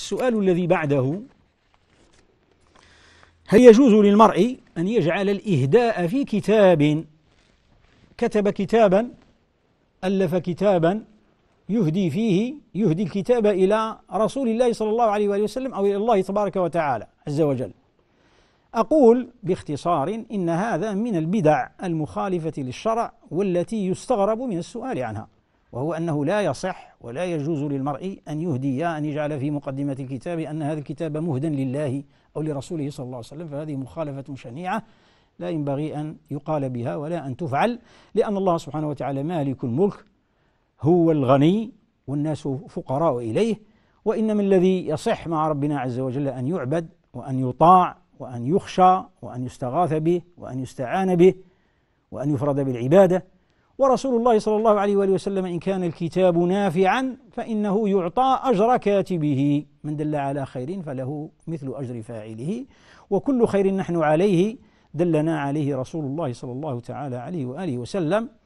السؤال الذي بعده هل يجوز للمرء أن يجعل الإهداء في كتاب كتب كتابا ألف كتابا يهدي فيه يهدي الكتاب إلى رسول الله صلى الله عليه وآله وسلم أو إلى الله تبارك وتعالى عز وجل أقول باختصار إن هذا من البدع المخالفة للشرع والتي يستغرب من السؤال عنها وهو أنه لا يصح ولا يجوز للمرء أن يهدي أن يجعل في مقدمة الكتاب أن هذا الكتاب مهدا لله أو لرسوله صلى الله عليه وسلم فهذه مخالفة شنيعة لا ينبغي أن يقال بها ولا أن تفعل لأن الله سبحانه وتعالى مالك الملك هو الغني والناس فقراء إليه وإنما الذي يصح مع ربنا عز وجل أن يعبد وأن يطاع وأن يخشى وأن يستغاث به وأن يستعان به وأن يفرد بالعبادة ورسول الله صلى الله عليه وآله وسلم إن كان الكتاب نافعا فإنه يعطى أجر كاتبه من دل على خير فله مثل أجر فاعله وكل خير نحن عليه دلنا عليه رسول الله صلى الله تعالى عليه وآله وسلم